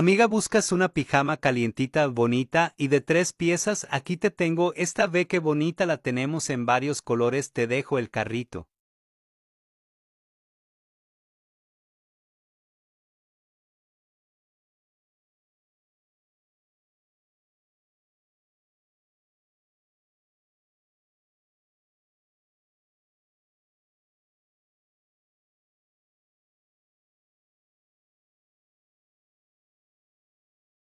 Amiga, buscas una pijama calientita, bonita y de tres piezas. Aquí te tengo esta ve que bonita la tenemos en varios colores. Te dejo el carrito.